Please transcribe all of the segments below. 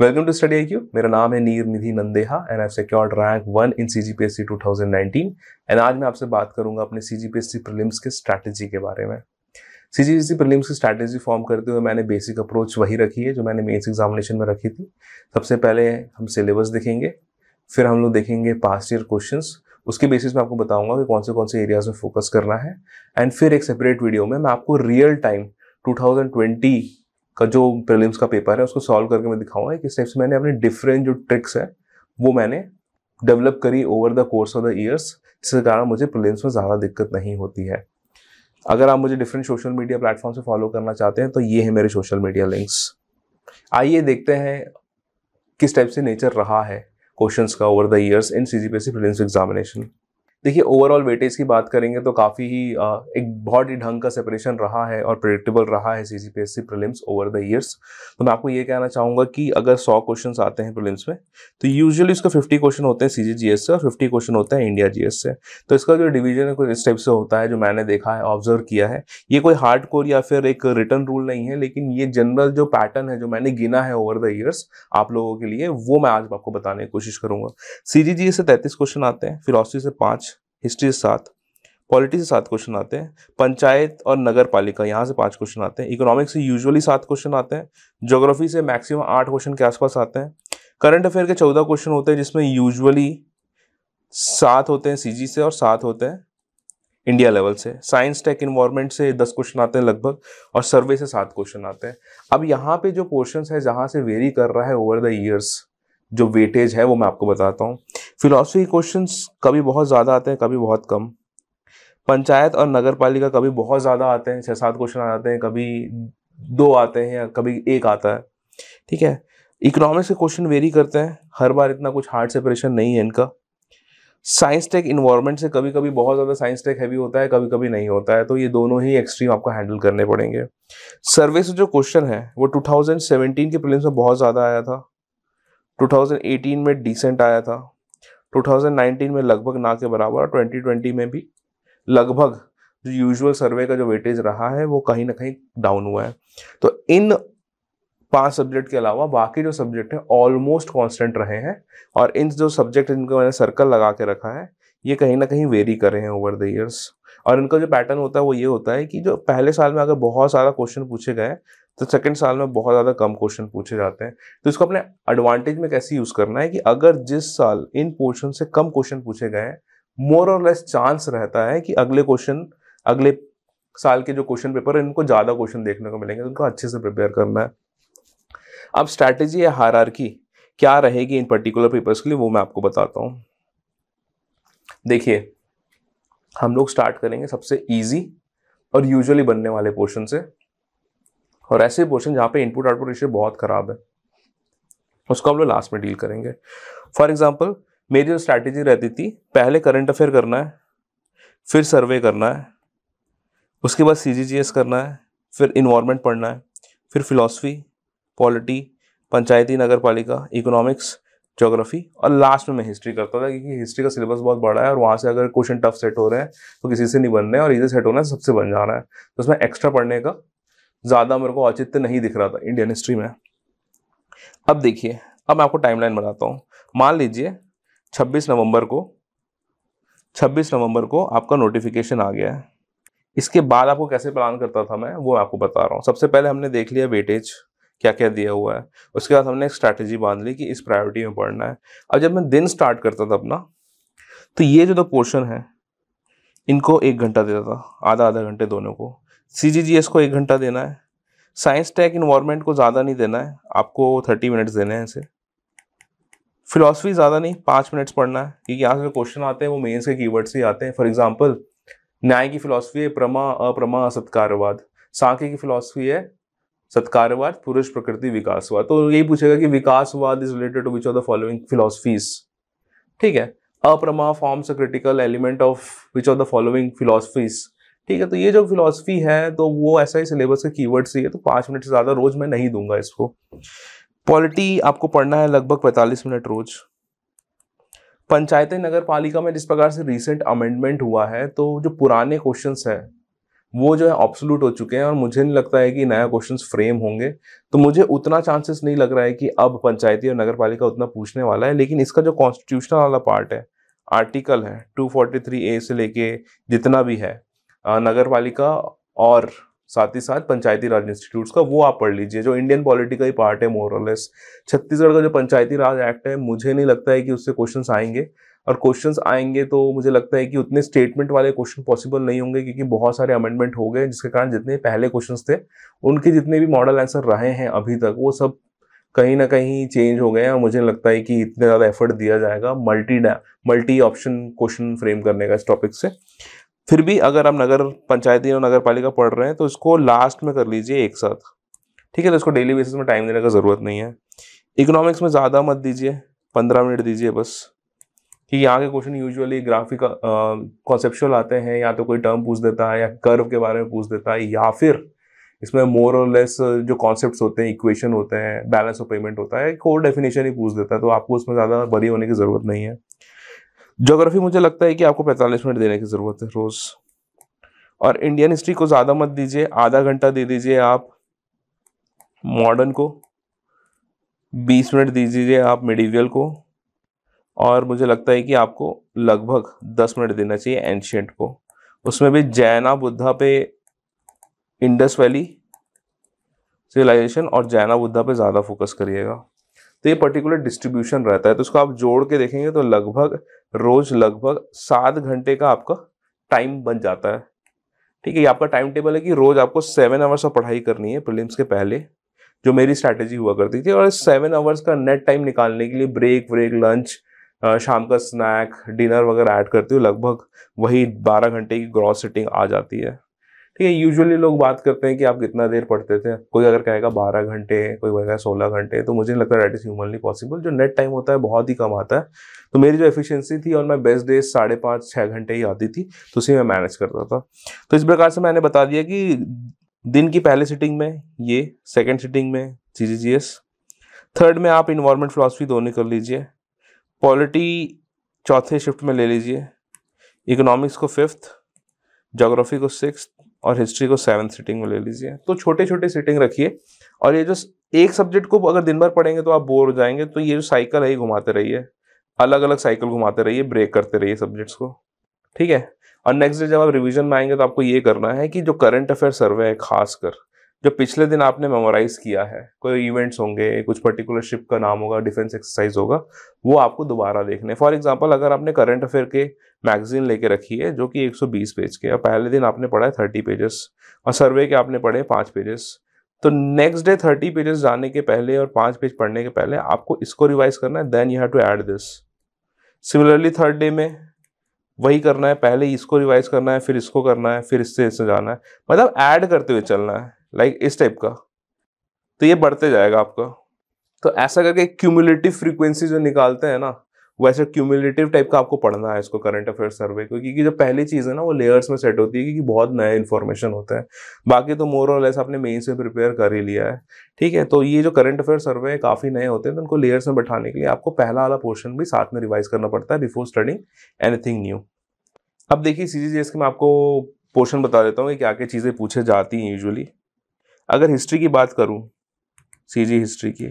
welcome to study आई मेरा नाम है Neer Nidhi Nandeha and I secured rank one in C G P S C two thousand nineteen and आज मैं आपसे बात करूंगा अपने C G P S C prelims के स्ट्रैटेजी के बारे में C G P C prelims की स्ट्रैटेजी फॉर्म करते हुए मैंने बेसिक अप्रोच वही रखी है जो मैंने मेन्स एग्जामिनेशन में रखी थी सबसे पहले हम सिलेबस देखेंगे फिर हम लोग देखेंगे पास्ट ईयर क्वेश्चन उसके बेसिस में आपको बताऊंगा कि कौन से कौन से एरियाज में फोकस करना है एंड फिर एक सेपरेट वीडियो में मैं आपको रियल टाइम 2020 का जो प्रिलिम्स का पेपर है उसको सॉल्व करके मैं दिखाऊंगा किस टाइप से मैंने अपने डिफरेंट जो ट्रिक्स है वो मैंने डेवलप करी over the course of the years जिसके कारण मुझे प्रिलिम्स में ज़्यादा दिक्कत नहीं होती है अगर आप मुझे डिफरेंट सोशल मीडिया प्लेटफॉर्म से फॉलो करना चाहते हैं तो ये है मेरे सोशल मीडिया लिंक्स आइए देखते हैं किस टाइप से नेचर रहा है क्वेश्चंस का over the years in C G P S C examination देखिए ओवरऑल वेटेज की बात करेंगे तो काफ़ी ही आ, एक बहुत ही ढंग का सेपरेशन रहा है और प्रिडिक्टेबल रहा है C G P S C prelims over the years तो मैं आपको ये कहना चाहूँगा कि अगर सौ क्वेश्चन आते हैं प्रिलिम्स में तो यूजुअली उसका फिफ्टी क्वेश्चन होते हैं सी जी जी एस से और फिफ्टी क्वेश्चन होता है इंडिया जी एस से तो इसका जो डिवीजन है कुछ इस टाइप से होता है जो मैंने देखा है ऑब्जर्व किया है ये कोई हार्ड कोर या फिर एक रिटर्न रूल नहीं है लेकिन ये जनरल जो पैटर्न है जो मैंने गिना है ओवर द ईयर्स आप लोगों के लिए वो मैं आज आपको बताने की कोशिश करूंगा सी जी जी एस से तैंतीस क्वेश्चन आते हैं फिलोसफी से पाँच हिस्ट्री सात पॉलिटी से सात क्वेश्चन आते हैं पंचायत और नगर पालिका यहाँ से पांच क्वेश्चन आते हैं इकोनॉमिक्स से यूजुअली सात क्वेश्चन आते हैं जोग्राफी से मैक्सिमम आठ क्वेश्चन के आसपास आते हैं करंट अफेयर के चौदह क्वेश्चन होते हैं जिसमें यूजुअली सात होते हैं सी से और सात होते हैं इंडिया लेवल से साइंस टेक इन्वायरमेंट से दस क्वेश्चन आते हैं लगभग और सर्वे से सात क्वेश्चन आते हैं अब यहाँ पे जो पोर्शन है जहाँ से वेरी कर रहा है ओवर द ईयर्स जो वेटेज है वो मैं आपको बताता हूँ फिलोसफी क्वेश्चन कभी बहुत ज़्यादा आते हैं कभी बहुत कम पंचायत और नगर पालिका कभी बहुत ज़्यादा आते हैं छः सात क्वेश्चन आ जाते हैं कभी दो आते हैं या कभी एक आता है ठीक है इकोनॉमिक्स के क्वेश्चन वेरी करते हैं हर बार इतना कुछ हार्ड सेपरेशन नहीं है इनका साइंस टेक इन्वायरमेंट से कभी कभी बहुत ज़्यादा साइंस टेक हैवी होता है कभी कभी नहीं होता है तो ये दोनों ही एक्सट्रीम आपको हैंडल करने पड़ेंगे सर्वे से जो क्वेश्चन है वो 2017 के प्रिलिम्स में बहुत ज़्यादा आया था 2018 में डिसेंट आया था 2019 में लगभग ना के बराबर और 2020 में भी लगभग जो यूजुअल सर्वे का जो वेटेज रहा है वो कहीं ना कहीं डाउन हुआ है तो इन पांच सब्जेक्ट के अलावा बाकी जो सब्जेक्ट है ऑलमोस्ट कांस्टेंट रहे हैं और इन जो सब्जेक्ट जिनको मैंने सर्कल लगा के रखा है ये कहीं ना कहीं वेरी कर रहे हैं ओवर द ईयर्स और इनका जो पैटर्न होता है वो ये होता है कि जो पहले साल में अगर बहुत सारा क्वेश्चन पूछे गए तो सेकेंड साल में बहुत ज़्यादा कम क्वेश्चन पूछे जाते हैं तो इसको अपने एडवांटेज में कैसे यूज़ करना है कि अगर जिस साल इन पोर्शन से कम क्वेश्चन पूछे गए हैं मोर और लेस चांस रहता है कि अगले क्वेश्चन अगले साल के जो क्वेश्चन पेपर है इनको ज़्यादा क्वेश्चन देखने को मिलेंगे उनको तो अच्छे से प्रिपेयर करना है अब स्ट्रैटेजी या हारारकी क्या रहेगी इन पर्टिकुलर पेपर्स के लिए वो मैं आपको बताता हूँ देखिए हम लोग स्टार्ट करेंगे सबसे ईजी और यूजुअली बनने वाले पोर्शन से और ऐसे पोर्शन जहाँ पे इनपुट आउटपुट रेशियो बहुत ख़राब है उसको हम लोग लास्ट में डील करेंगे फॉर एग्जाम्पल मेरी जो स्ट्रैटेजी रहती थी पहले करंट अफेयर करना है फिर सर्वे करना है उसके बाद सी करना है फिर इन्वामेंट पढ़ना है फिर फिलासफी पॉलिटी पंचायती नगर पालिका इकोनॉमिक्स जोग्राफी और लास्ट में मैं हिस्ट्री करता था क्योंकि हिस्ट्री का सिलेबस बहुत बड़ा है और वहाँ से अगर क्वेश्चन टफ सेट हो रहे हैं तो किसी से नहीं बन रहे और इधर सेट होना है सबसे बन जा रहा है तो उसमें एक्स्ट्रा पढ़ने का ज़्यादा मेरे को औचित्य नहीं दिख रहा था इंडियन हिस्ट्री में अब देखिए अब मैं आपको टाइमलाइन बताता हूँ मान लीजिए 26 नवंबर को 26 नवंबर को आपका नोटिफिकेशन आ गया है इसके बाद आपको कैसे प्लान करता था मैं वो आपको बता रहा हूँ सबसे पहले हमने देख लिया वेटेज क्या क्या दिया हुआ है उसके बाद हमने एक स्ट्रैटेजी बांध ली कि इस प्रायोरिटी में पढ़ना है अब जब मैं दिन स्टार्ट करता था अपना तो ये जो दो पोर्शन है इनको एक घंटा देता था आधा आधा घंटे दोनों को सी को एक घंटा देना है साइंस टेक इन्वायरमेंट को ज़्यादा नहीं देना है आपको थर्टी मिनट्स देने हैं इसे फिलोसफी ज़्यादा नहीं पाँच मिनट्स पढ़ना है क्योंकि यहाँ से जो क्वेश्चन आते हैं वो मेन्स के कीवर्ड से आते हैं फॉर एग्जाम्पल न्याय की फिलोसफी है प्रमा अप्रमा असत्कारवाद सांख्य की फिलासफी है सत्कारवाद पुरुष प्रकृति विकासवाद तो यही पूछेगा कि विकासवाद is related to which of the following philosophies ठीक है अप्रमा forms a critical element of which of the following philosophies ठीक है तो ये जो फिलोसफी है तो वो ऐसा ही सिलेबस के कीवर्ड्स ही है तो पाँच मिनट से ज़्यादा रोज मैं नहीं दूंगा इसको पॉलिटी आपको पढ़ना है लगभग पैंतालीस मिनट रोज पंचायतें नगर पालिका में जिस प्रकार से रिसेंट अमेंडमेंट हुआ है तो जो पुराने क्वेश्चन हैं वो जो है ऑब्सोलूट हो चुके हैं और मुझे नहीं लगता है कि नया क्वेश्चन फ्रेम होंगे तो मुझे उतना चांसेस नहीं लग रहा है कि अब पंचायती और नगर पालिका उतना पूछने वाला है लेकिन इसका जो कॉन्स्टिट्यूशनल वाला पार्ट है आर्टिकल है 243 ए से लेके जितना भी है नगर पालिका और साथ ही साथ पंचायती राज इंस्टीट्यूट्स का वो आप पढ़ लीजिए जो इंडियन पॉलिटिकल ही पार्ट है मोरलेस छत्तीसगढ़ का जो पंचायती राज एक्ट है मुझे नहीं लगता है कि उससे क्वेश्चन आएंगे और क्वेश्चंस आएंगे तो मुझे लगता है कि उतने स्टेटमेंट वाले क्वेश्चन पॉसिबल नहीं होंगे क्योंकि बहुत सारे अमेंडमेंट हो गए जिसके कारण जितने पहले क्वेश्चन थे उनके जितने भी मॉडल आंसर रहे हैं अभी तक वो सब कहीं ना कहीं चेंज हो गए हैं और मुझे लगता है कि इतने ज़्यादा एफर्ट दिया जाएगा multi multi option question frame करने का इस टॉपिक से फिर भी अगर आप नगर पंचायती और नगर पालिका पढ़ रहे हैं तो इसको लास्ट में कर लीजिए एक साथ ठीक है तो इसको डेली बेसिस में टाइम देने का ज़रूरत नहीं है इकोनॉमिक्स में ज़्यादा मत दीजिए पंद्रह मिनट दीजिए बस कि यहाँ के क्वेश्चन यूजुअली ग्राफिक कॉन्सेप्चुअल आते हैं या तो कोई टर्म पूछ देता है या कर्व के बारे में पूछ देता है या फिर इसमें मोर और लेस जो कॉन्सेप्ट होते हैं इक्वेशन होते हैं बैलेंस ऑफ पेमेंट होता है कोर डेफिनेशन ही पूछ देता है तो आपको उसमें ज़्यादा बड़ी होने की ज़रूरत नहीं है जोग्राफी मुझे लगता है कि आपको 45 मिनट देने की ज़रूरत है रोज़ और इंडियन हिस्ट्री को ज़्यादा मत दीजिए आधा घंटा दे दीजिए आप मॉडर्न को 20 मिनट दीजिए आप मेडिवियल को और मुझे लगता है कि आपको लगभग दस मिनट देना चाहिए एंशियंट को उसमें भी जैना बुद्धा पे इंडस वैली सिविलाइजेशन और जैना बुद्धा पे ज़्यादा फोकस करिएगा तो ये पर्टिकुलर डिस्ट्रीब्यूशन रहता है तो उसको आप जोड़ के देखेंगे तो लगभग रोज़ लगभग सात घंटे का आपका टाइम बन जाता है ठीक है ये आपका टाइम टेबल है कि रोज़ आपको सेवन आवर्स ऑफ पढ़ाई करनी है प्रिलिम्स के पहले जो मेरी स्ट्रैटेजी हुआ करती थी और सेवन आवर्स का नेट टाइम निकालने के लिए ब्रेक व्रेक लंच शाम का स्नैक डिनर वगैरह ऐड करती हूँ लगभग वही बारह घंटे की ग्रॉस सिटिंग आ जाती है ठीक है यूजुअली लोग बात करते हैं कि आप कितना देर पढ़ते थे कोई अगर कहेगा बारह घंटे कोई कहेगा सोलह घंटे तो मुझे नहीं लगता दैट इज़ ह्यूमनली पॉसिबल जो नेट टाइम होता है बहुत ही कम आता है तो मेरी जो एफिशिएंसी थी और मैं बेस्ट डेज साढ़े पाँच छः घंटे ही आती थी तो उसी में मैनेज करता था तो इस प्रकार से मैंने बता दिया कि दिन की पहले सिटिंग में ये सेकेंड सिटिंग में सी थर्ड में आप इन्वायरमेंट फिलासफी दोनों कर लीजिए पॉलिटी चौथे शिफ्ट में ले लीजिए इकोनॉमिक्स को फिफ्थ जोग्राफी को सिक्स और हिस्ट्री को सेवन्थ सिटिंग में ले लीजिए तो छोटे छोटे सिटिंग रखिए और ये जो एक सब्जेक्ट को अगर दिन भर पढ़ेंगे तो आप बोर हो जाएंगे तो ये जो साइकिल है ये घुमाते रहिए अलग अलग साइकिल घुमाते रहिए ब्रेक करते रहिए सब्जेक्ट्स को ठीक है और नेक्स्ट डे जब आप रिविजन में आएंगे तो आपको ये करना है कि जो करंट अफेयर सर्वे है खासकर जो पिछले दिन आपने मेमोराइज किया है कोई इवेंट्स होंगे कुछ पर्टिकुलर शिप का नाम होगा डिफेंस एक्सरसाइज होगा वो आपको दोबारा देखने फॉर एग्जांपल अगर आपने करंट अफेयर के मैगजीन लेके रखी है जो कि 120 पेज के और पहले दिन आपने पढ़ा है थर्टी पेजेस और सर्वे के आपने पढ़े पाँच पेजेस तो नेक्स्ट डे थर्टी पेजेस जाने के पहले और पाँच पेज पढ़ने के पहले आपको इसको रिवाइज करना है then you have to add this similarly third day में वही करना है पहले इसको रिवाइज करना है फिर इसको करना है फिर इससे इससे जाना है मतलब ऐड करते हुए चलना है लाइक इस टाइप का तो ये बढ़ते जाएगा आपका तो ऐसा करके क्यूमुलेटिव फ्रीक्वेंसी जो निकालते हैं ना वैसे क्यूमुलेटिव टाइप का आपको पढ़ना है इसको करंट अफेयर सर्वे को क्योंकि जो पहली चीज़ है ना वो लेयर्स में सेट होती है क्योंकि बहुत नया इन्फॉर्मेशन होता है बाकी तो मोर और लेस आपने मेन से प्रिपेयर कर ही लिया है ठीक है तो ये जो करंट अफेयर सर्वे है काफ़ी नए होते हैं तो उनको लेयर्स में बैठाने के लिए आपको पहला वाला पोर्शन भी साथ में रिवाइज करना पड़ता है बिफोर स्टडिंग एनीथिंग न्यू अब देखिए सी जी के मैं आपको पोर्शन बता देता हूँ कि क्या क्या चीज़ें पूछे जाती हैं यूजुअली अगर हिस्ट्री की बात करूँ सी जी हिस्ट्री की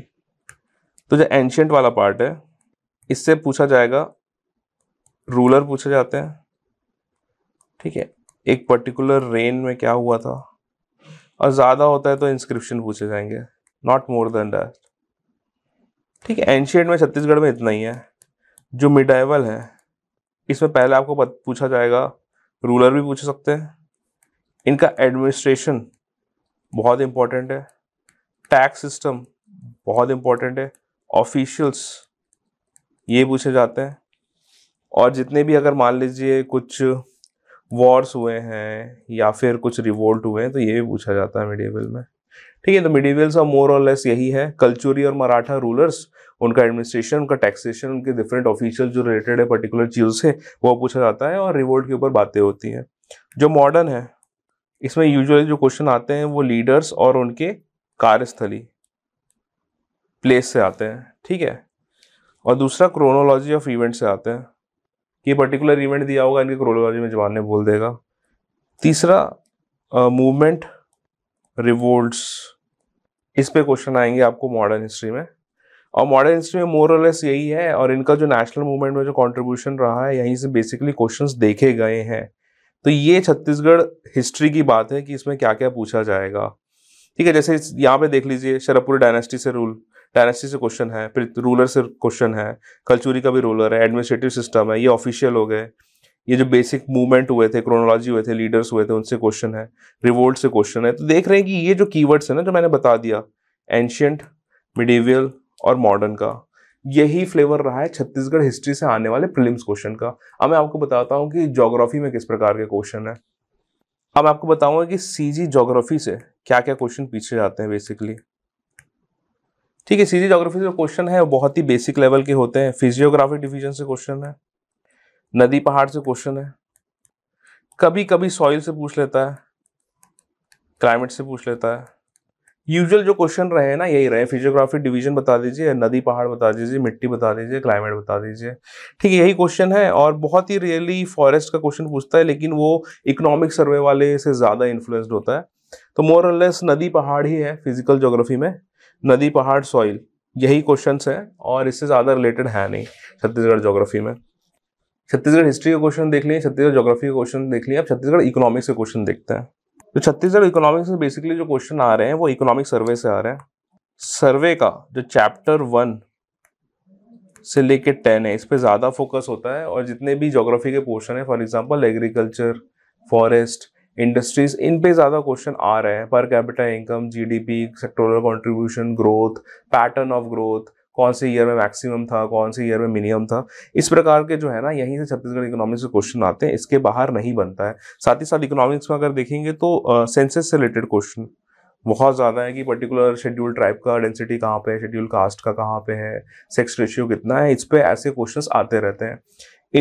तो जो एंशंट वाला पार्ट है इससे पूछा जाएगा रूलर पूछे जाते हैं ठीक है एक पर्टिकुलर रेन में क्या हुआ था और ज़्यादा होता है तो इंस्क्रिप्शन पूछे जाएंगे नॉट मोर देन दैट ठीक है एंशियट में छत्तीसगढ़ में इतना ही है जो मिडाइवल है इसमें पहले आपको पूछा जाएगा रूलर भी पूछ सकते हैं इनका एडमिनिस्ट्रेशन बहुत इंपॉर्टेंट है टैक्स सिस्टम बहुत इंपॉर्टेंट है ऑफिशियल्स ये पूछे जाते हैं और जितने भी अगर मान लीजिए कुछ वॉर्स हुए हैं या फिर कुछ रिवोल्ट हुए हैं तो ये भी पूछा जाता है मिडीवल में ठीक है तो मिडीवल्स और मोर और लेस यही है कल्चुरी और मराठा रूलर्स उनका एडमिनिस्ट्रेशन उनका टैक्सेशन उनके डिफरेंट ऑफिशियल जो रिलेटेड है पर्टिकुलर चीज़ से वो पूछा जाता है और रिवोल्ट के ऊपर बातें होती हैं जो मॉडर्न है इसमें यूजुअली जो क्वेश्चन आते हैं वो लीडर्स और उनके कार्यस्थली प्लेस से आते हैं ठीक है और दूसरा क्रोनोलॉजी ऑफ इवेंट से आते हैं कि पर्टिकुलर इवेंट दिया होगा इनके क्रोनोलॉजी में जवान ने बोल देगा तीसरा मूवमेंट रिवोल्ट्स इस पे क्वेश्चन आएंगे आपको मॉडर्न हिस्ट्री में और मॉडर्न हिस्ट्री में मोर लेस यही है और इनका जो नेशनल मूवमेंट में जो कंट्रीब्यूशन रहा है यहीं से बेसिकली क्वेश्चंस देखे गए हैं तो ये छत्तीसगढ़ हिस्ट्री की बात है कि इसमें क्या क्या पूछा जाएगा ठीक है जैसे यहाँ पे देख लीजिए शरपुरी डायनेस्टी से रूल डायनेस्टी से क्वेश्चन है फिर रूलर से क्वेश्चन है कल्चूरी का भी रूलर है एडमिनिस्ट्रेटिव सिस्टम है ये ऑफिशियल हो गए ये जो बेसिक मूवमेंट हुए थे क्रोनोलॉजी हुए थे लीडर्स हुए थे उनसे क्वेश्चन है रिवोल्ट से क्वेश्चन है तो देख रहे हैं कि ये जो कीवर्ड्स है ना जो मैंने बता दिया एंशियंट मिडिवियल और मॉडर्न का यही फ्लेवर रहा है छत्तीसगढ़ हिस्ट्री से आने वाले प्रिलिम्स क्वेश्चन का अब मैं आपको बताता हूँ कि जोग्राफी में किस प्रकार के क्वेश्चन है अब आपको बताऊंगा कि सीजी जोग्राफी से क्या क्या क्वेश्चन पीछे जाते हैं बेसिकली ठीक है सीजी जोग्राफी से जो क्वेश्चन है वो बहुत ही बेसिक लेवल के होते हैं फिजियोग्राफी डिवीजन से क्वेश्चन है नदी पहाड़ से क्वेश्चन है कभी कभी सॉइल से पूछ लेता है क्लाइमेट से पूछ लेता है यूजुअल जो क्वेश्चन रहे ना यही रहे फिजियोग्राफी डिवीजन बता दीजिए नदी पहाड़ बता दीजिए मिट्टी बता दीजिए क्लाइमेट बता दीजिए ठीक है यही क्वेश्चन है और बहुत ही रियली फॉरेस्ट का क्वेश्चन पूछता है लेकिन वो इकोनॉमिक सर्वे वाले से ज़्यादा इन्फ्लुएंस्ड होता है तो मोर लेस नदी पहाड़ ही है फिजिकल जोग्राफी में नदी पहाड़ सॉइल यही क्वेश्चन है और इससे ज़्यादा रिलेटेड है नहीं छत्तीसगढ़ जोग्राफी में छत्तीसगढ़ हिस्ट्री का क्वेश्चन देख लिए छत्तीसगढ़ जोग्राफी का क्वेश्चन देख लिए अब छत्तीसगढ़ इकोनॉमिक्स के क्वेश्चन देखते हैं तो छत्तीसगढ़ इकोनॉमिक से बेसिकली जो क्वेश्चन आ रहे हैं वो इकोनॉमिक सर्वे से आ रहे हैं सर्वे का जो चैप्टर वन से लेके टेन है इस पर ज़्यादा फोकस होता है और जितने भी जोग्राफी के पोर्शन है for example agriculture forest industries इन पे ज़्यादा क्वेश्चन आ रहे हैं पर capital income GDP sectoral contribution growth pattern of growth कौन से ईयर में मैक्सिमम था कौन से ईयर में मिनिमम था इस प्रकार के जो है ना यहीं से छत्तीसगढ़ इकोनॉमिक्स के क्वेश्चन आते हैं इसके बाहर नहीं बनता है साथ ही साथ इकोनॉमिक्स में अगर देखेंगे तो सेंसेस से रिलेटेड क्वेश्चन बहुत ज़्यादा है कि पर्टिकुलर शेड्यूल ट्राइब का डेंसिटी कहाँ पे है शेड्यूल कास्ट का कहाँ पे है सेक्स रेशियो कितना है इस पर ऐसे क्वेश्चन आते रहते हैं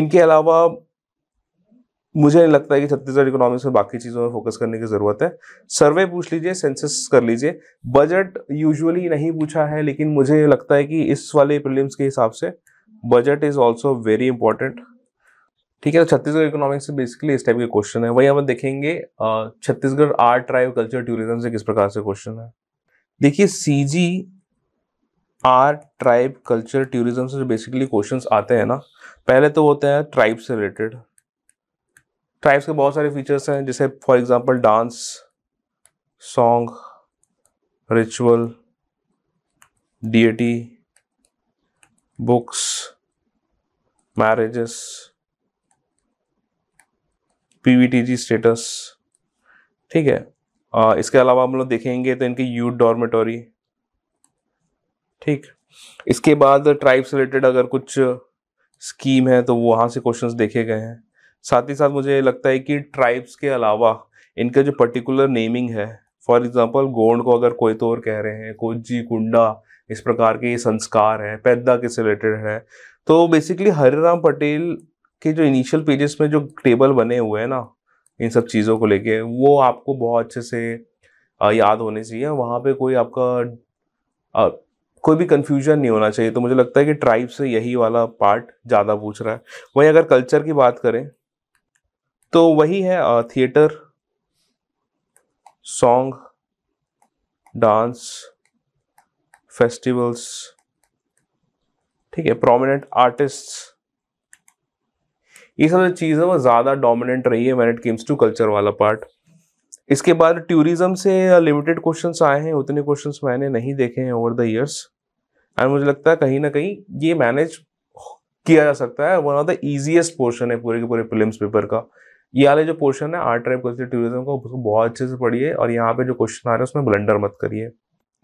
इनके अलावा मुझे नहीं लगता है कि छत्तीसगढ़ इकोनॉमिक्स में बाकी चीज़ों में फोकस करने की ज़रूरत है सर्वे पूछ लीजिए सेंसस कर लीजिए बजट यूजुअली नहीं पूछा है लेकिन मुझे लगता है कि इस वाले प्रीलिम्स के हिसाब से budget is also very important ठीक है तो छत्तीसगढ़ इकोनॉमिक्स से बेसिकली इस टाइप के क्वेश्चन है वही हम देखेंगे Chhattisgarh art tribe culture tourism से किस प्रकार से क्वेश्चन है देखिए C G art tribe culture tourism से जो बेसिकली क्वेश्चंस आते हैं ना पहले तो होते हैं ट्राइब से रिलेटेड ट्राइब्स के बहुत सारे फीचर्स हैं जैसे for example dance song ritual diet books marriages PVTG status ठीक है आ, इसके अलावा हम लोग देखेंगे तो इनकी यूथ डॉर्मेटोरी ठीक इसके बाद ट्राइब्स रिलेटेड अगर कुछ स्कीम है तो वहाँ से क्वेश्चंस देखे गए हैं साथ ही साथ मुझे लगता है कि ट्राइब्स के अलावा इनका जो पर्टिकुलर नेमिंग है फॉर एग्जाम्पल गोंड को अगर और कह रहे हैं कोजी कुंडा इस प्रकार के ये संस्कार हैं पैदा के से रिलेटेड है तो बेसिकली हरेराम पटेल के जो इनिशियल पेजेस में जो टेबल बने हुए हैं ना इन सब चीज़ों को लेके वो आपको बहुत अच्छे से याद होने चाहिए वहाँ पे कोई आपका आ, कोई भी कन्फ्यूजन नहीं होना चाहिए तो मुझे लगता है कि ट्राइब से यही वाला पार्ट ज़्यादा पूछ रहा है वहीं अगर कल्चर की बात करें तो वही है थिएटर सॉन्ग डांस फेस्टिवल्स ठीक है प्रोमिनेंट आर्टिस्ट ये सब चीज़ें वो ज़्यादा डोमिनेंट रही है when it comes to culture वाला पार्ट इसके बाद टूरिज्म से लिमिटेड क्वेश्चन आए हैं उतने क्वेश्चन मैंने नहीं देखे हैं ओवर द ईयर्स एंड मुझे लगता है कहीं ना कहीं ये मैनेज किया जा सकता है one of the easiest portion है पूरे के पूरे फिल्म पेपर का ये वाले जो पोर्शन है आर्ट ट्राइब कल्चर टूरिज्म का उसको बहुत अच्छे से पढ़िए और यहाँ पे जो क्वेश्चन आ रहे हैं उसमें ब्लंडर मत करिए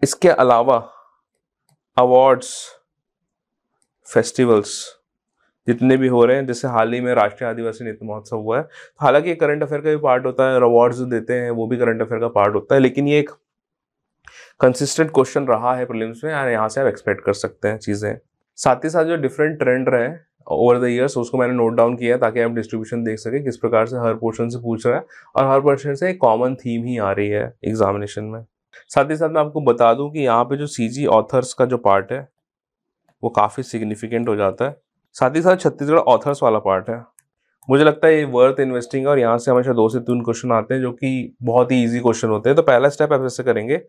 इसके अलावा अवार्ड्स फेस्टिवल्स जितने भी हो रहे हैं जैसे हाल ही में राष्ट्रीय आदिवासी नृत्य महोत्सव हुआ है तो हालांकि ये करंट अफेयर का भी पार्ट होता है अवार्ड्स देते हैं वो भी करंट अफेयर का पार्ट होता है लेकिन ये एक कंसिस्टेंट क्वेश्चन रहा है प्रीलिम्स में यहाँ से आप एक्सपेक्ट कर सकते हैं चीज़ें साथ ही साथ जो डिफरेंट ट्रेंड रहे ओवर द ईयर्स उसको मैंने नोट डाउन किया ताकि आप डिस्ट्रीब्यूशन देख सकें किस प्रकार से हर पोर्शन से पूछ रहा है और हर पोर्शन से एक कॉमन थीम ही आ रही है एग्जामिनेशन में साथ ही साथ मैं आपको बता दूं कि यहाँ पे जो सी ऑथर्स का जो पार्ट है वो काफ़ी सिग्निफिकेंट हो जाता है साथ ही साथ छत्तीसगढ़ ऑथर्स वाला पार्ट है मुझे लगता है ये वर्थ इन्वेस्टिंग है और यहाँ से हमेशा दो से तीन क्वेश्चन आते हैं जो कि बहुत ही ईजी क्वेश्चन होते हैं तो पहला स्टेप आप ऐसे करेंगे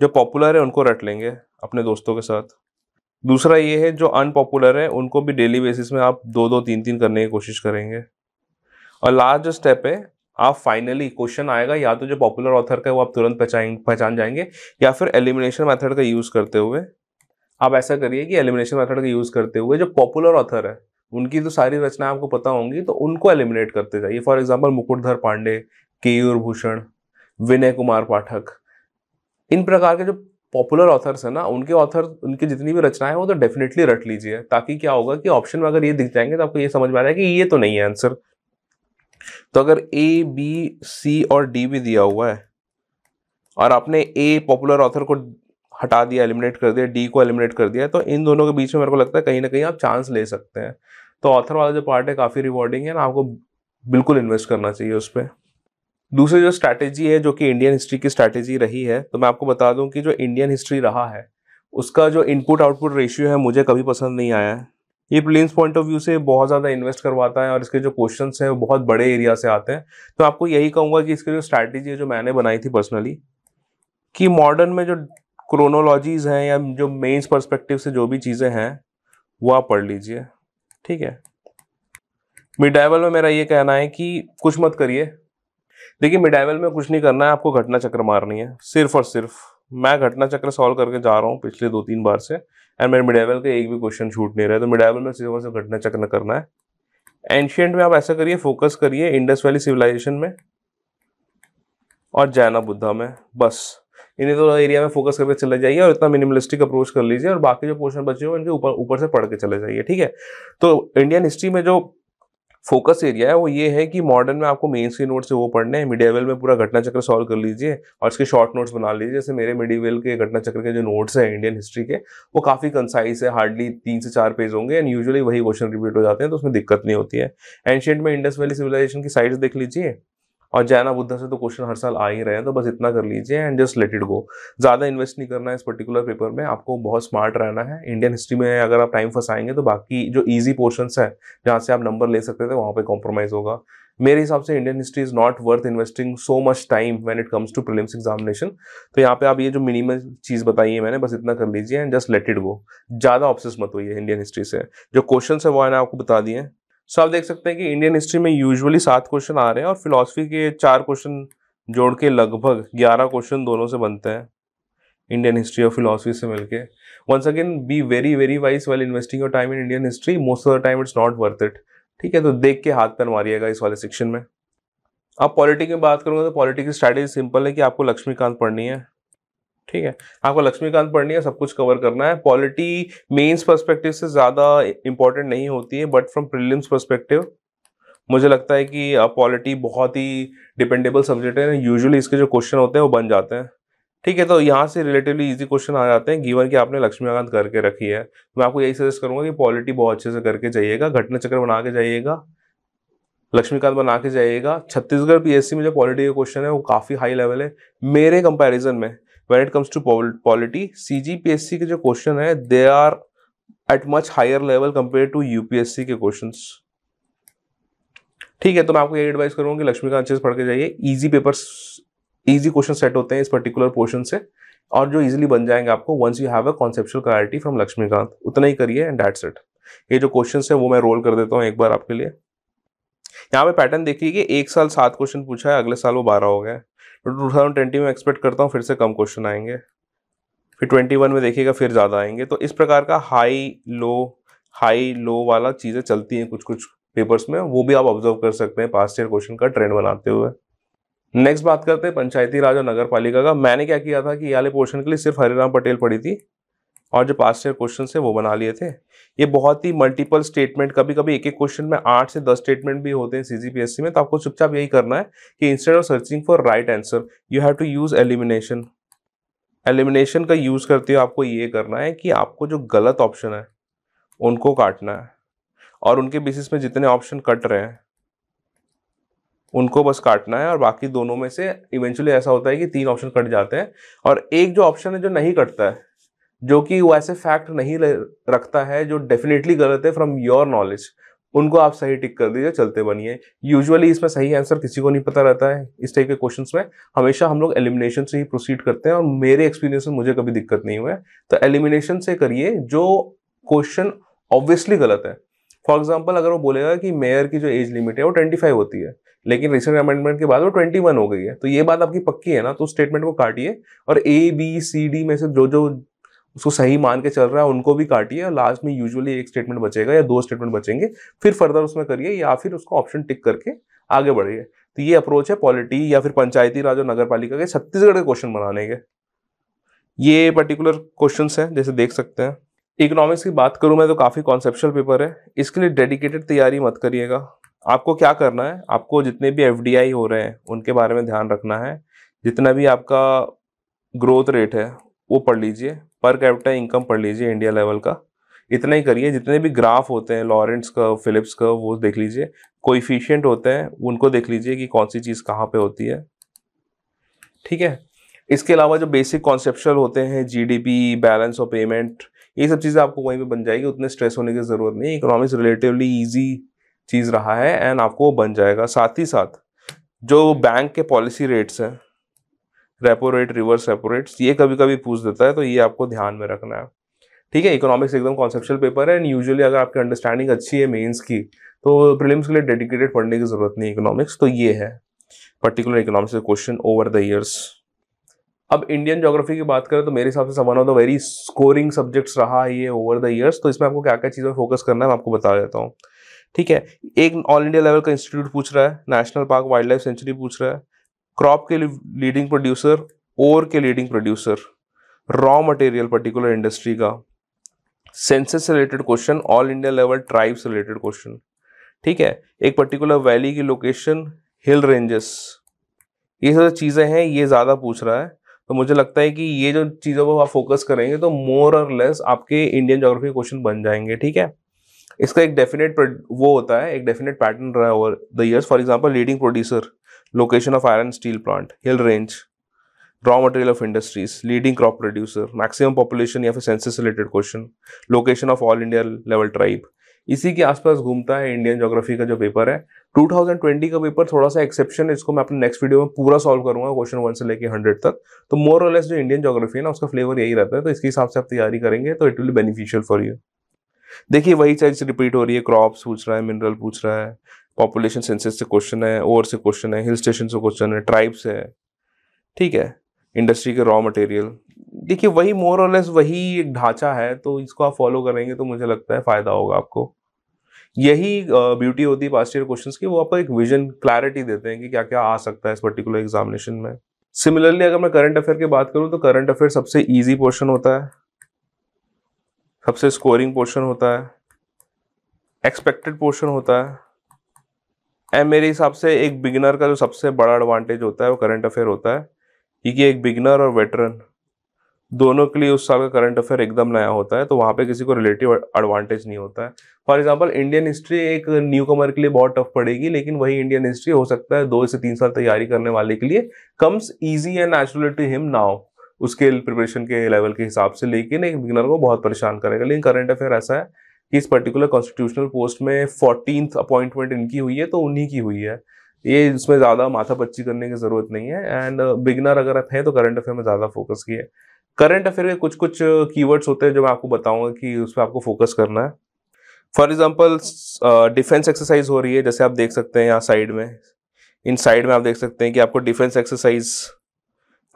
जो पॉपुलर है उनको रट लेंगे अपने दोस्तों के साथ दूसरा ये है जो अनपॉपुलर है उनको भी डेली बेसिस में आप दो दो तीन तीन करने की कोशिश करेंगे और लास्ट जो स्टेप है आप फाइनली क्वेश्चन आएगा या तो जो पॉपुलर ऑथर का है वो आप तुरंत पहचान पहचान जाएंगे या फिर एलिमिनेशन मेथड का यूज़ करते हुए आप ऐसा करिए कि एलिमिनेशन मेथड का यूज़ करते हुए जो पॉपुलर ऑथर है उनकी तो सारी रचनाएं आपको पता होंगी तो उनको एलिमिनेट करते जाइए फॉर एग्जाम्पल मुकुटधर पांडे केयूर भूषण विनय कुमार पाठक इन प्रकार के जो पॉपुलर ऑथर्स हैं ना उनके ऑथर उनकी जितनी भी रचनाएं वो तो डेफिनेटली रट लीजिए ताकि क्या होगा कि ऑप्शन में अगर ये दिख जाएंगे तो आपको ये समझ में आ है कि ये तो नहीं है आंसर तो अगर ए बी सी और डी भी दिया हुआ है और आपने ए पॉपुलर ऑथर को हटा दिया एलिमिनेट कर दिया डी को एलिमिनेट कर दिया तो इन दोनों के बीच में मेरे को लगता है कहीं ना कहीं आप चांस ले सकते हैं तो ऑथर वाला जो पार्ट है काफ़ी रिवॉर्डिंग है ना आपको बिल्कुल इन्वेस्ट करना चाहिए उस पर दूसरी जो स्ट्रैटेजी है जो कि इंडियन हिस्ट्री की स्ट्रैटेजी रही है तो मैं आपको बता दूं कि जो इंडियन हिस्ट्री रहा है उसका जो इनपुट आउटपुट रेशियो है मुझे कभी पसंद नहीं आया है ये प्लेन्स पॉइंट ऑफ व्यू से बहुत ज़्यादा इन्वेस्ट करवाता है और इसके जो क्वेश्चन हैं वो बहुत बड़े एरिया से आते हैं तो आपको यही कहूँगा कि इसकी जो स्ट्रैटेजी है जो मैंने बनाई थी पर्सनली कि मॉडर्न में जो क्रोनोलॉजीज़ हैं या जो मेन्स परस्पेक्टिव से जो भी चीज़ें हैं वो आप पढ़ लीजिए ठीक है मिडाइवल में मेरा ये कहना है कि कुछ मत करिए देखिए मिडाइवल में कुछ नहीं करना है आपको घटना चक्र मारनी है सिर्फ और सिर्फ मैं घटना चक्र सॉल्व करके जा रहा हूँ पिछले दो तीन बार से एंड मेरे मिडाइवल के एक भी क्वेश्चन छूट नहीं रहे तो मिडाइवल में सिर्फ और सिर्फ घटना चक्र करना है एंशियंट में आप ऐसा करिए फोकस करिए इंडस वैली सिविलाइजेशन में और जैना बुद्धा में बस इन्हें दोनों एरिया में फोकस करके चले जाइए और इतना मिनिमलिस्टिक अप्रोच कर लीजिए और बाकी जो पोर्शन बचे हो इनके ऊपर ऊपर से पढ़ के चले जाइए ठीक है तो इंडियन हिस्ट्री में जो फोकस एरिया है वो ये है कि मॉडर्न में आपको मेन्स के नोट्स से वो पढ़ने हैं मिडियावेल में पूरा घटना चक्र सॉल्व कर लीजिए और इसके शॉर्ट नोट्स बना लीजिए जैसे मेरे मिडियावेल के घटना चक्र के जो नोट्स हैं इंडियन हिस्ट्री के वो काफ़ी कंसाइज है हार्डली तीन से चार पेज होंगे एंड यूजुअली वही क्वेश्चन रिपीट हो जाते हैं तो उसमें दिक्कत नहीं होती है एंशियंट में इंडस वैली सिविलाइजेशन की साइड्स देख लीजिए और जैना बुद्धा से तो क्वेश्चन हर साल आ ही रहे हैं तो बस इतना कर लीजिए and just let it go ज़्यादा इन्वेस्ट नहीं करना है इस पर्टिकुलर पेपर में आपको बहुत स्मार्ट रहना है इंडियन हिस्ट्री में अगर आप टाइम फंसाएंगे तो बाकी जो ईजी पोर्शन है जहाँ से आप नंबर ले सकते थे वहाँ पर कॉम्प्रोमाइज़ होगा मेरे हिसाब से Indian history is not worth investing so much time when it comes to prelims examination तो यहाँ पे आप ये जो मिनिमम चीज़ बताई है मैंने बस इतना कर लीजिए and just let it go ज़्यादा ऑप्शन मत हुई है इंडियन हिस्ट्री से जो क्वेश्चन है वो मैंने आपको बता दिए सो आप देख सकते हैं कि इंडियन हिस्ट्री में यूजुअली सात क्वेश्चन आ रहे हैं और फिलोसफी के चार क्वेश्चन जोड़ के लगभग ग्यारह क्वेश्चन दोनों से बनते हैं इंडियन हिस्ट्री और फिलोसफी से मिलके once again be very very wise well investing your time in Indian history most of the time it's not worth it ठीक है तो देख के हाथ पर मारिएगा इस वाले सेक्शन में अब पॉलिटिक में बात करूँगा तो पॉलिटिक की स्ट्रैटेजी सिंपल है कि आपको लक्ष्मीकांत पढ़नी है ठीक है आपको लक्ष्मीकांत पढ़नी है सब कुछ कवर करना है पॉलिटी मेंस पर्सपेक्टिव से ज़्यादा इंपॉर्टेंट नहीं होती है बट फ्रॉम प्रिलिम्स पर्सपेक्टिव मुझे लगता है कि पॉलिटी बहुत ही डिपेंडेबल सब्जेक्ट है यूजुअली इसके जो क्वेश्चन होते हैं वो बन जाते हैं ठीक है तो यहाँ से रिलेटिवली इजी क्वेश्चन आ जाते हैं गिवन कि आपने लक्ष्मीकांत करके रखी है मैं आपको यही सजेस्ट करूंगा कि पॉलिटी बहुत अच्छे से करके जाइएगा घटना चक्र बना के जाइएगा लक्ष्मीकांत बना के जाइएगा छत्तीसगढ़ पीएससी में जो पॉलिटी का क्वेश्चन है वो काफ़ी हाई लेवल है मेरे कंपैरिजन में when it comes to polity C G P S C के जो क्वेश्चन है they are at much higher level compare to UPSC के क्वेश्चन ठीक है तो मैं आपको यही एडवाइस करूंगा कि लक्ष्मीकांत अच्छे से पढ़ के जाइए easy paper easy question set होते हैं इस पर्टिकुलर पोर्शन से और जो इजिली बन जाएंगे आपको once you have a conceptual clarity from Lakshmikant उतना ही करिए एंड डेट सेट ये जो क्वेश्चन है वो मैं रोल कर देता हूँ एक बार आपके लिए यहाँ पे पैटर्न देखिए कि एक साल सात क्वेश्चन पूछा है अगले साल वो बारह हो गए टू थाउजेंड ट्वेंटी में एक्सपेक्ट करता हूँ फिर से कम क्वेश्चन आएंगे फिर ट्वेंटी वन में देखिएगा फिर ज़्यादा आएंगे तो इस प्रकार का हाई लो हाई लो वाला चीज़ें चलती हैं कुछ कुछ पेपर्स में वो भी आप ऑब्जर्व कर सकते हैं पास्ट ईयर क्वेश्चन का ट्रेंड बनाते हुए नेक्स्ट बात करते हैं पंचायती राज और नगर पालिका का मैंने क्या किया था कि ये वाले पोर्शन के लिए सिर्फ हरिराम पटेल पढ़ी थी और जो पास्ट ईयर क्वेश्चन है वो बना लिए थे ये बहुत ही मल्टीपल स्टेटमेंट कभी कभी एक एक क्वेश्चन में आठ से दस स्टेटमेंट भी होते हैं सीजीपीएससी में तो आपको चुपचाप यही करना है कि instead of searching for right answer you have to use elimination elimination का यूज करते हुए आपको ये करना है कि आपको जो गलत ऑप्शन है उनको काटना है और उनके बेसिस में जितने ऑप्शन कट रहे हैं उनको बस काटना है और बाकी दोनों में से इवेंचुअली ऐसा होता है कि तीन ऑप्शन कट जाते हैं और एक जो ऑप्शन है जो नहीं कटता है जो कि वो ऐसे फैक्ट नहीं रखता है जो डेफिनेटली गलत है फ्रॉम योर नॉलेज उनको आप सही टिक कर दीजिए चलते बनिए यूजुअली इसमें सही आंसर किसी को नहीं पता रहता है इस टाइप के क्वेश्चंस में हमेशा हम लोग एलिमिनेशन से ही प्रोसीड करते हैं और मेरे एक्सपीरियंस में मुझे कभी दिक्कत नहीं हुआ है तो एलिमिनेशन से करिए जो क्वेश्चन ऑब्वियसली गलत है फॉर एग्जाम्पल अगर वो बोलेगा कि मेयर की जो एज लिमिट है वो ट्वेंटी फाइव होती है लेकिन रिसेंट अमेंडमेंट के बाद वो ट्वेंटी वन हो गई है तो ये बात आपकी पक्की है ना तो स्टेटमेंट को काटिए और ए बी सी डी में से जो जो उसको सही मान के चल रहा है उनको भी काटिए और लास्ट में यूजुअली एक स्टेटमेंट बचेगा या दो स्टेटमेंट बचेंगे फिर फर्दर उसमें करिए या फिर उसको ऑप्शन टिक करके आगे बढ़िए तो ये अप्रोच है पॉलिटी या फिर पंचायती राज और नगर पालिका के छत्तीसगढ़ के क्वेश्चन बनाने के ये पर्टिकुलर क्वेश्चन हैं जैसे देख सकते हैं इकोनॉमिक्स की बात करूँ मैं तो काफ़ी कॉन्सेप्शल पेपर है इसके लिए डेडिकेटेड तैयारी मत करिएगा आपको क्या करना है आपको जितने भी एफ हो रहे हैं उनके बारे में ध्यान रखना है जितना भी आपका ग्रोथ रेट है वो पढ़ लीजिए पर कैपिटा इनकम पढ़ लीजिए इंडिया लेवल का इतना ही करिए जितने भी ग्राफ होते हैं लॉरेंस का फिलिप्स का वो देख लीजिए कोइफिशियंट होते हैं उनको देख लीजिए कि कौन सी चीज़ कहाँ पे होती है ठीक है इसके अलावा जो बेसिक कॉन्सेप्शल होते हैं जीडीपी बैलेंस ऑफ पेमेंट ये सब चीज़ें आपको वहीं पे बन जाएगी उतने स्ट्रेस होने की ज़रूरत नहीं इकोनॉमिक्स रिलेटिवली ईजी चीज़ रहा है एंड आपको बन जाएगा साथ ही साथ जो बैंक के पॉलिसी रेट्स हैं repo rate reverse repo rate ये कभी कभी पूछ देता है तो ये आपको ध्यान में रखना है ठीक है इकोनॉमिक्स एकदम कॉन्सेप्चुअल पेपर है एंड यूजुअली अगर आपकी अंडरस्टैंडिंग अच्छी है मेंस की तो प्रिलिम्स के लिए डेडिकेटेड पढ़ने की जरूरत नहीं इकोनॉमिक्स तो ये है particular economics question over the years अब इंडियन जोग्राफी की बात करें तो मेरे हिसाब से one of the very scoring subjects रहा है ये ओवर द ईयर्स तो इसमें आपको क्या क्या चीज़ें फोकस करना है मैं आपको बता देता हूँ ठीक है एक ऑल इंडिया लेवल का इंस्टीट्यूट पूछ रहा है national park wild life sanctuary पूछ रहा है क्रॉप के लीडिंग प्रोड्यूसर ओर के leading producer raw material particular industry का census related question all India level tribes related question ठीक है एक पर्टिकुलर वैली की लोकेशन हिल रेंजेस ये सब चीज़ें हैं ये ज़्यादा पूछ रहा है तो मुझे लगता है कि ये जो चीज़ों पर आप फोकस करेंगे तो मोर और लेस आपके इंडियन जोग्राफी क्वेश्चन बन जाएंगे ठीक है इसका एक डेफिनेट वो होता है एक डेफिनेट पैटर्न रहा over the years for example leading producer location of iron steel plant, hill range, raw material of industries, leading crop producer, maximum population या फिर census related question location of all India level tribe इसी के आसपास घूमता है Indian geography का जो paper है 2020 का पेपर थोड़ा सा एक्सेप्शन है इसको मैं अपने नेक्स्ट वीडियो में पूरा सॉल्व करूंगा क्वेश्चन वन से लेके हंड्रेड तक तो मोर और लेस जो इंडियन ज्योग्राफी है ना उसका फ्लेवर यही रहता है तो इसके हिसाब से आप तैयारी करेंगे तो it will beneficial for you देखिए वही चीज रिपीट हो रही है क्रॉप्स पूछ रहा है मिनरल पूछ रहा है पॉपुलेशन सेंसेस से क्वेश्चन है ओवर से क्वेश्चन है हिल स्टेशन से क्वेश्चन है ट्राइब्स है ठीक है इंडस्ट्री के रॉ मटेरियल देखिए वही मोर और लेस वही एक ढांचा है तो इसको आप फॉलो करेंगे तो मुझे लगता है फ़ायदा होगा आपको यही ब्यूटी होती है पास्ट ईयर क्वेश्चन की वो आपको एक विजन क्लैरिटी देते हैं कि क्या क्या आ सकता है इस पर्टिकुलर एग्जामिनेशन में सिमिलरली अगर मैं करंट अफेयर की बात करूँ तो करंट अफेयर सबसे ईजी पोर्शन होता है सबसे स्कोरिंग पोर्शन होता है एक्सपेक्टेड पोर्शन होता है एंड मेरे हिसाब से एक बिगिनर का जो सबसे बड़ा एडवांटेज होता है वो करंट अफेयर होता है क्योंकि एक बिगनर और वेटरन दोनों के लिए उस साल का करंट अफेयर एकदम नया होता है तो वहाँ पे किसी को रिलेटिव एडवांटेज नहीं होता है फॉर एग्जाम्पल इंडियन हिस्ट्री एक न्यू कमर के लिए बहुत टफ पड़ेगी लेकिन वही इंडियन हिस्ट्री हो सकता है दो से तीन साल तैयारी करने वाले के लिए comes easy and natural to him now उसके प्रिपरेशन के लेवल के हिसाब से लेकिन एक बिगनर को बहुत परेशान करेगा लेकिन करंट अफेयर ऐसा है कि इस पर्टिकुलर कॉन्स्टिट्यूशनल पोस्ट में फोर्टीन अपॉइंटमेंट इनकी हुई है तो उन्हीं की हुई है ये इसमें ज़्यादा माथा पच्ची करने की ज़रूरत नहीं है एंड बिगनर uh, अगर आप हैं तो करंट अफेयर में ज़्यादा फोकस किए है करंट अफेयर के कुछ कुछ कीवर्ड्स होते हैं जो मैं आपको बताऊंगा कि उस पर आपको फोकस करना है फॉर एग्जाम्पल डिफेंस एक्सरसाइज हो रही है जैसे आप देख सकते हैं यहाँ साइड में इन साइड में आप देख सकते हैं कि आपको डिफेंस एक्सरसाइज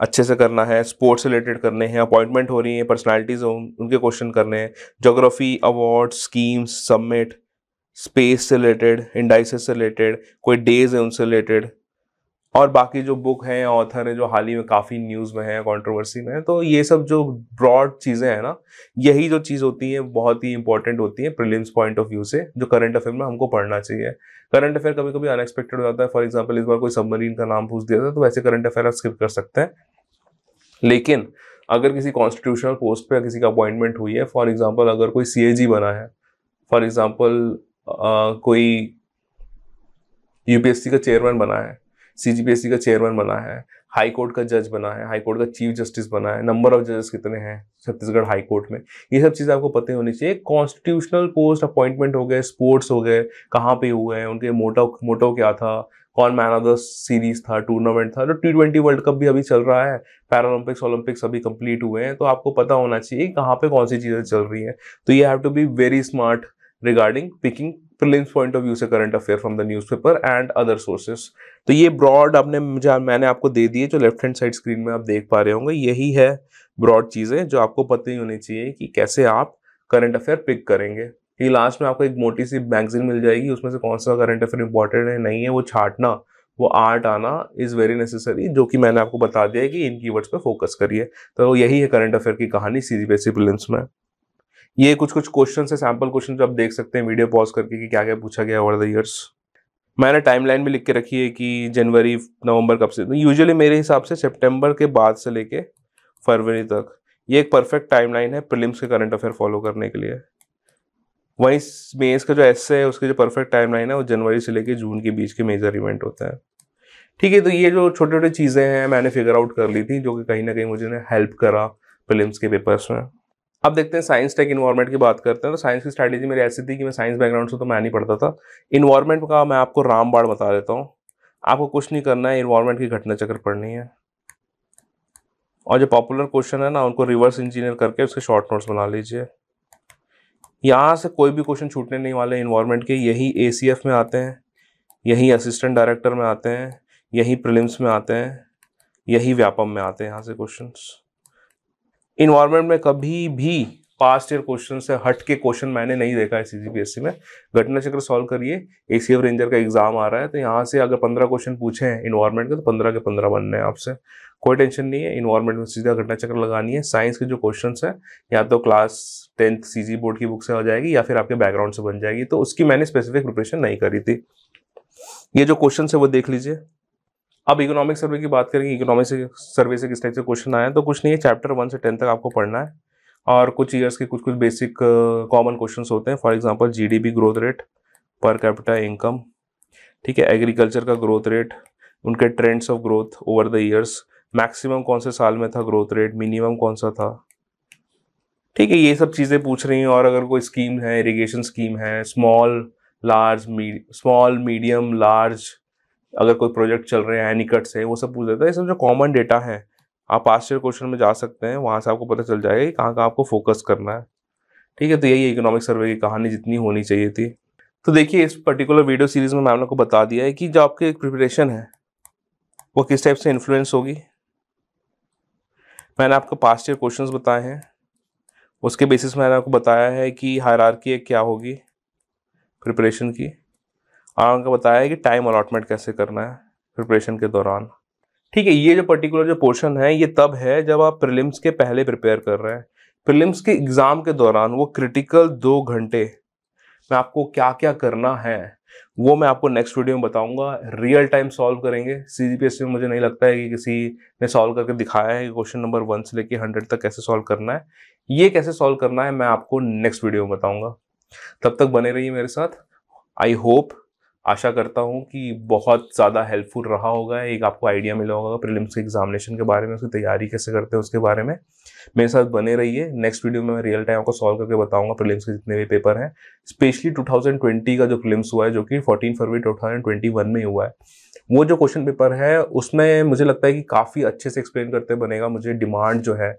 अच्छे से करना है स्पोर्ट्स रिलेटेड करने हैं अपॉइंटमेंट हो रही है पर्सनैलिटीज उनके क्वेश्चन करने हैं geography award schemes submit space से रिलेटेड इंडाइसिस से रिलेटेड कोई डेज है उनसे रिलेटेड और बाकी जो बुक हैं ऑथर हैं जो हाल ही में काफ़ी न्यूज़ में हैं कंट्रोवर्सी में तो ये सब जो ब्रॉड चीज़ें हैं ना यही जो चीज़ होती है बहुत ही इंपॉर्टेंट होती है प्रिलिम्स पॉइंट ऑफ व्यू से जो करंट अफेयर में हमको पढ़ना चाहिए करंट अफेयर कभी कभी अनएक्सपेक्टेड हो जाता है फॉर एग्जाम्पल इस बार कोई सबमरीन का नाम पूछ दिया था तो वैसे करंट अफेयर आप स्किप कर सकते हैं लेकिन अगर किसी कॉन्स्टिट्यूशनल पोस्ट पे किसी का अपॉइंटमेंट हुई है फॉर एग्जांपल अगर कोई सीएजी बना है फॉर एग्जांपल कोई यूपीएससी का चेयरमैन बना है सीजीपीएससी का चेयरमैन बना है हाई कोर्ट का जज बना है हाई कोर्ट का चीफ जस्टिस बना है नंबर ऑफ जजेस कितने हैं छत्तीसगढ़ हाई कोर्ट में ये सब चीज़ें आपको पता होनी चाहिए कॉन्स्टिट्यूशनल पोस्ट अपॉइंटमेंट हो गए स्पोर्ट्स हो गए कहाँ पे हुए हैं उनके मोटो मोटो क्या था कौन मैन ऑफ द सीरीज था टूर्नामेंट था जो टी ट्वेंटी वर्ल्ड कप भी अभी चल रहा है पैरालंपिक्स ओलंपिक्स अभी कंप्लीट हुए हैं तो आपको पता होना चाहिए कहाँ पे कौन सी चीज़ें चल रही हैं तो you have to be very smart regarding picking prelims point of view से current affair from the newspaper and other sources तो ये ब्रॉड आपने मुझे मैंने आपको दे दिए जो लेफ्ट हैंड साइड स्क्रीन में आप देख पा रहे होंगे यही है ब्रॉड चीज़ें जो आपको पता ही होनी चाहिए कि कैसे आप करंट अफेयर पिक करेंगे कि लास्ट में आपको एक मोटी सी मैगजीन मिल जाएगी उसमें से कौन सा करंट अफेयर इंपॉर्टेंट है नहीं है वो छाटना वो आर्ट आना इज़ वेरी नेसेसरी जो कि मैंने आपको बता दिया है कि इन कीवर्ड्स पे फोकस करिए तो यही है करंट अफेयर की कहानी सी जी प्रिलिम्स में ये कुछ कुछ क्वेश्चन है सैम्पल क्वेश्चन जो आप देख सकते हैं वीडियो पॉज करके कि क्या क्या पूछा गया ओवर द ईयर्स मैंने टाइमलाइन भी लिख के रखी है कि जनवरी नवंबर कब से यूजुअली मेरे हिसाब से सितंबर के बाद से लेके फरवरी तक ये एक परफेक्ट टाइमलाइन है प्रिलिम्स के करंट अफेयर फॉलो करने के लिए वहीं मेज़ का जो एस है उसके जो परफेक्ट टाइम लाइन है वो जनवरी से लेकर जून के बीच के मेजर इवेंट होते हैं ठीक है तो ये जो छोटे छोटे चीज़ें हैं मैंने फिगर आउट कर ली थी जो कि कहीं ना कहीं मुझे हेल्प करा फिल्म के पेपर्स में अब देखते हैं साइंस टेक इन्वायरमेंट की बात करते हैं तो साइंस की स्ट्रैटेजी मेरी ऐसी थी कि मैं साइंस बैकग्राउंड से तो मैं नहीं पढ़ता था इन्वायरमेंट का मैं आपको रामबाड़ बता देता हूँ आपको कुछ नहीं करना है इन्वायरमेंट की घटना चक्र पढ़नी है और जो पॉपुलर क्वेश्चन है ना उनको रिवर्स इंजीनियर करके उसके शॉर्ट नोट्स बना लीजिए यहाँ से कोई भी क्वेश्चन छूटने नहीं वाले इन्वायरमेंट के यही ए में आते हैं यही असिस्टेंट डायरेक्टर में आते हैं यही प्रिलिम्स में आते हैं यही व्यापम में आते हैं यहाँ से क्वेश्चन इन्वायरमेंट में कभी भी पास्ट ईयर क्वेश्चन से हट के क्वेश्चन मैंने नहीं देखा है सी में घटना चक्र सॉल्व करिए ए रेंजर का एग्जाम आ रहा है तो यहाँ से अगर पंद्रह क्वेश्चन पूछे हैं इन्वायरमेंट के तो पंद्रह के पंद्रह बनने हैं आपसे कोई टेंशन नहीं है इन्वायरमेंट में सीधा घटना चक्र लगानी है साइंस के जो क्वेश्चन है या तो क्लास टेंथ सी बोर्ड की बुक से आ जाएगी या फिर आपके बैकग्राउंड से बन जाएगी तो उसकी मैंने स्पेसिफिक प्रिपरेशन नहीं करी थी ये जो क्वेश्चन है वो देख लीजिए अब इकोनॉमिक सर्वे की बात करेंगे इकोनॉमिक सर्वे से किस टाइप से क्वेश्चन आए तो कुछ नहीं है चैप्टर वन से टेन तक आपको पढ़ना है और कुछ ईयर्स के कुछ कुछ बेसिक कॉमन क्वेश्चन होते हैं for example GDP growth rate per capita income ठीक है एग्रीकल्चर का ग्रोथ रेट उनके trends of growth over the years maximum कौन से साल में था ग्रोथ रेट मिनिमम कौन सा था ठीक है ये सब चीज़ें पूछ रही हैं और अगर कोई स्कीम है इरिगेशन स्कीम है small large small medium large अगर कोई प्रोजेक्ट चल रहे हैं निकट से वो सब पूछ देता है ये सब जो कॉमन डेटा है आप आश्चर्य क्वेश्चन में जा सकते हैं वहाँ से आपको पता चल जाएगा कि कहाँ कहाँ आपको फोकस करना है ठीक है तो यही इकोनॉमिक सर्वे की कहानी जितनी होनी चाहिए थी तो देखिए इस पर्टिकुलर वीडियो सीरीज़ में मैम ने को बता दिया है कि जो आपकी प्रिपरेशन है वो किस टाइप से इन्फ्लुएंस होगी मैंने आपको पास्ट ईयर क्वेश्चन बताए हैं उसके बेसिस मैंने आपको बताया है कि हायरार्की क्या होगी प्रिपरेशन की और उनका बताया है कि टाइम अलॉटमेंट कैसे करना है प्रिपरेशन के दौरान ठीक है ये जो पर्टिकुलर जो पोर्शन है ये तब है जब आप प्रिलिम्स के पहले प्रिपेयर कर रहे हैं प्रिलिम्स के एग्ज़ाम के दौरान वो क्रिटिकल दो घंटे में आपको क्या क्या करना है वो मैं आपको नेक्स्ट वीडियो में बताऊंगा रियल टाइम सॉल्व करेंगे सीजीपीएस में मुझे नहीं लगता है कि किसी ने सॉल्व करके दिखाया है कि क्वेश्चन नंबर वन से लेके हंड्रेड तक कैसे सॉल्व करना है ये कैसे सॉल्व करना है मैं आपको नेक्स्ट वीडियो में बताऊंगा तब तक बने रहिए मेरे साथ आई होप आशा करता हूँ कि बहुत ज़्यादा हेल्पफुल रहा होगा एक आपको आइडिया मिला होगा प्रिलिम्स के एग्जामिनेशन के बारे में उसकी तैयारी कैसे करते हैं उसके बारे में मेरे साथ बने रहिए नेक्स्ट वीडियो में मैं रियल टाइम आपको सॉल्व करके बताऊंगा प्रीलिम्स के जितने भी पेपर हैं स्पेशली 2020 का जो प्रीलिम्स हुआ है जो कि 14 फरवरी 2021 में हुआ है वो जो क्वेश्चन पेपर है उसमें मुझे लगता है कि काफ़ी अच्छे से एक्सप्लेन करते बनेगा मुझे डिमांड जो है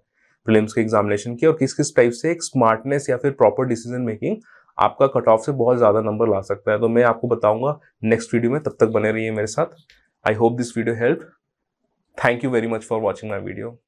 प्रीलिम्स के एग्जामिनेशन की और किस किस टाइप से एक स्मार्टनेस या फिर प्रॉपर डिसीजन मेकिंग आपका कट ऑफ से बहुत ज़्यादा नंबर ला सकता है तो मैं आपको बताऊंगा नेक्स्ट वीडियो में तब तक बने रहिए मेरे साथ I hope this video help thank you very much for watching my video